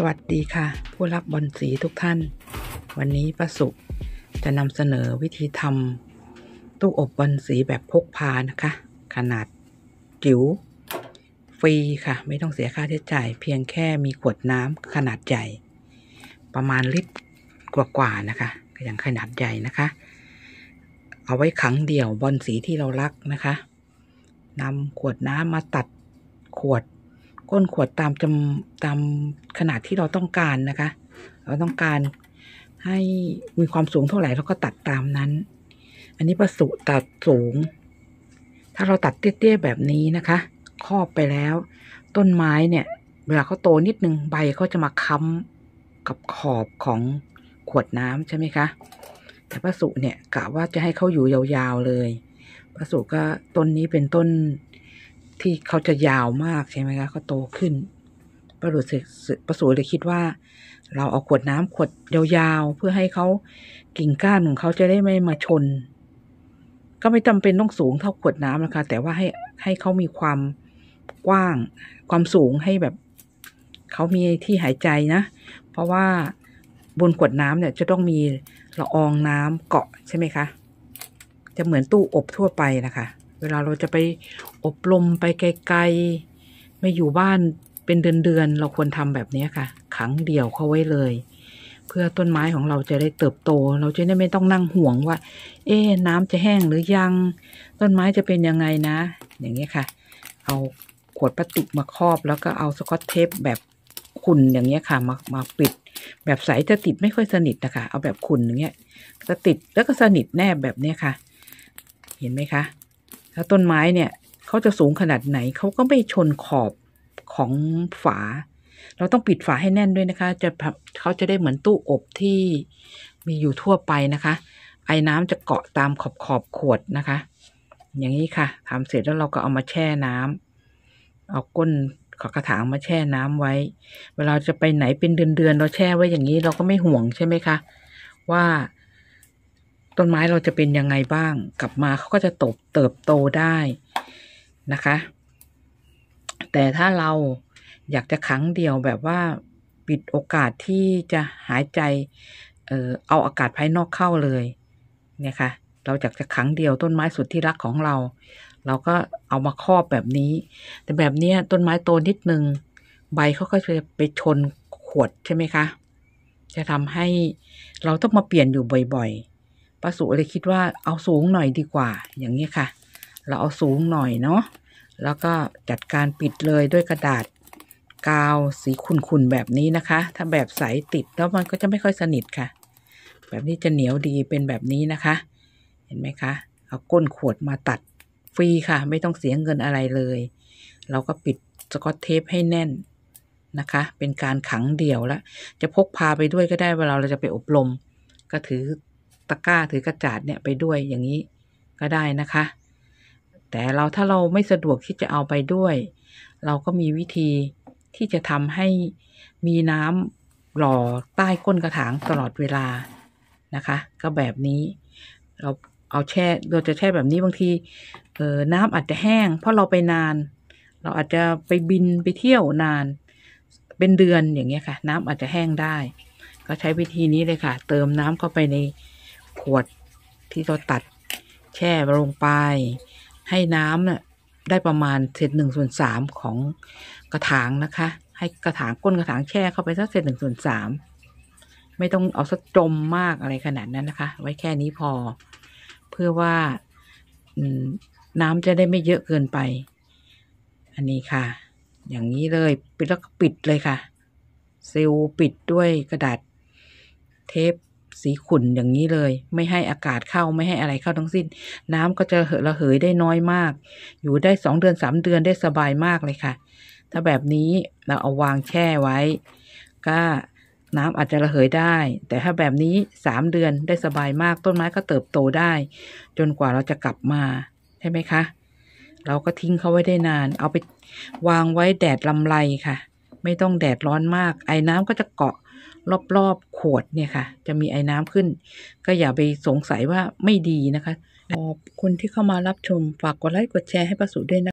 สวัสดีค่ะ ผู้รับบอลสีทุกท่าน วันนี้ประสุจะนำเสนอวิธีทำตู้อบบอลสีแบบพกพานะคะ ขนาดจิ๋วฟรีค่ะ ไม่ต้องเสียค่าใช้จ่าย เพียงแค่มีขวดน้ำขนาดใหญ่ประมาณลิตรกว่า ๆ นะคะอย่างขนาดใหญ่นะคะ เอาไว้ขังเดี่ยวบอลสีที่เรารักนะคะนำขวดน้ำมาตัดขวดก้นขวดตามจำตามขนาดที่เราต้องการนะคะ เราต้องการให้มีความสูงเท่าไหร่เราก็ตัดตามนั้น อันนี้ประสุตัดสูง ถ้าเราตัดเตี้ยๆแบบนี้นะคะครอบไปแล้ว ต้นไม้เนี่ย เวลาเขาโตนิดนึงใบเขาจะมาค้ำกับขอบของขวดน้ำใช่ไหมคะแต่ประสุเนี่ยกะว่าจะให้เขาอยู่ยาวๆเลยประสุก็ต้นนี้เป็นต้นที่เขาจะยาวมากใช่ไหมคะเขาโตขึ้น ประสูติประสูติเลยคิดว่า เราเอาขวดน้ำขวดยาวๆ เพื่อให้เขากิ่งก้านของเขาจะได้ไม่มาชน ก็ไม่จำเป็นต้องสูงเท่าขวดน้ำนะคะแต่ว่าให้ให้เขามีความกว้าง ความสูงให้แบบเขามีที่หายใจนะ เพราะว่าบนขวดน้ำเนี่ยจะต้องมีละอองน้ำเกาะใช่ไหมคะ จะเหมือนตู้อบทั่วไปนะคะเวลาเราจะไปอบรมไปไกลๆไม่อยู่บ้านเป็นเดือนๆเราควรทำแบบนี้ค่ะ ขังเดี่ยวเข้าไว้เลย เพื่อต้นไม้ของเราจะได้เติบโต เราจะได้ไม่ต้องนั่งห่วงว่า เอ๊น้ำจะแห้งหรือยังต้นไม้จะเป็นยังไงนะ อย่างนี้ค่ะ เอาขวดพลาสติกมาครอบ แล้วก็เอาสกอตเทปแบบขุ่นอย่างนี้ค่ะมามาปิด แบบใสจะติดไม่ค่อยสนิทนะคะเอาแบบขุ่นอย่างเงี้ยจะติดแล้วก็สนิทแนบแบบนี้ค่ะ เห็นไหมคะแล้วต้นไม้เนี่ยเขาจะสูงขนาดไหน เขาก็ไม่ชนขอบของฝา เราต้องปิดฝาให้แน่นด้วยนะคะ จะเขาจะได้เหมือนตู้อบที่มีอยู่ทั่วไปนะคะ ไอ้น้ำจะเกาะตามขอบขอบขวดนะคะ อย่างนี้ค่ะทำเสร็จแล้วเราก็เอามาแช่น้ำเอาก้นขอกระถางมาแช่น้ำไว้ เวลาจะไปไหนเป็นเดือนๆเราแช่ไว้อย่างนี้เราก็ไม่ห่วงใช่ไหมคะว่าต้นไม้เราจะเป็นยังไงบ้าง กลับมาเขาก็จะตบเติบโตได้นะคะ แต่ถ้าเราอยากจะขังเดียวแบบว่าปิดโอกาสที่จะหายใจ เออเอาอากาศภายนอกเข้าเลย เนี่ยค่ะ เราอยากจะขังเดียวต้นไม้สุดที่รักของเรา เราก็เอามาครอบแบบนี้ แต่แบบนี้ต้นไม้โตนิดนึงใบเขาก็จะไปชนขวดใช่ไหมคะจะทำให้เราต้องมาเปลี่ยนอยู่บ่อย ๆปลาสุเลยคิดว่าเอาสูงหน่อยดีกว่า อย่างนี้ค่ะ เราเอาสูงหน่อยเนาะแล้วก็จัดการปิดเลยด้วยกระดาษกาวสีขุ่นๆแบบนี้นะคะ ถ้าแบบใสติดแล้วมันก็จะไม่ค่อยสนิทค่ะ แบบนี้จะเหนียวดีเป็นแบบนี้นะคะ เห็นไหมคะ เอาก้นขวดมาตัดฟรีค่ะ ไม่ต้องเสียเงินอะไรเลย เราก็ปิดสกอตเทปให้แน่นนะคะเป็นการขังเดี่ยวแล้วจะพกพาไปด้วยก็ได้เวลาเราจะไปอบรม ก็ถือตะกร้าถือกระจาดเนี่ยไปด้วยอย่างนี้ก็ได้นะคะ แต่เราถ้าเราไม่สะดวกที่จะเอาไปด้วย เราก็มีวิธีที่จะทำให้มีน้ำหล่อใต้ก้นกระถางตลอดเวลานะคะ ก็แบบนี้ เราเอาแช่เราจะแช่แบบนี้บางทีเออน้ำอาจจะแห้ง เพราะเราไปนาน เราอาจจะไปบินไปเที่ยวนานเป็นเดือนอย่างเงี้ยค่ะ น้ำอาจจะแห้งได้ ก็ใช้วิธีนี้เลยค่ะเติมน้ำเข้าไปในวดที่เราตัดแช่ลงไป ให้น้ำเนี่ยได้ประมาณเศษหนึ่งส่วนสามของกระถาง นะคะ ให้กระถางก้นกระถางแช่เข้าไปสักเศษหนึ่งส่วนสามไม่ต้องเอาสักจมมากอะไรขนาดนั้นนะคะ ไว้แค่นี้พอ เพื่อว่าน้ำจะได้ไม่เยอะเกินไป อันนี้ค่ะ อย่างนี้เลยปิดแล้วก็ปิดเลยค่ะซิลปิดด้วยกระดาษเทปสีขุ่นอย่างนี้เลย ไม่ให้อากาศเข้าไม่ให้อะไรเข้าทั้งสิ้น น้ำก็จะระเหยได้น้อยมาก อยู่ได้สองเดือนสามเดือนได้สบายมากเลยค่ะ ถ้าแบบนี้เราเอาวางแช่ไว้ ก็น้ำอาจจะระเหยได้ แต่ถ้าแบบนี้สามเดือนได้สบายมากต้นไม้ก็เติบโตได้ จนกว่าเราจะกลับมาใช่ไหมคะ เราก็ทิ้งเขาไว้ได้นาน เอาไปวางไว้แดดลำไรค่ะ ไม่ต้องแดดร้อนมากไอ้น้ำก็จะเกาะรอบๆขวดเนี่ยค่ะ จะมีไอ้น้ำขึ้น ก็อย่าไปสงสัยว่าไม่ดีนะคะ ขอบคุณที่เข้ามารับชมฝากกดไลค์กดแชร์ให้ประสุด้วยนะ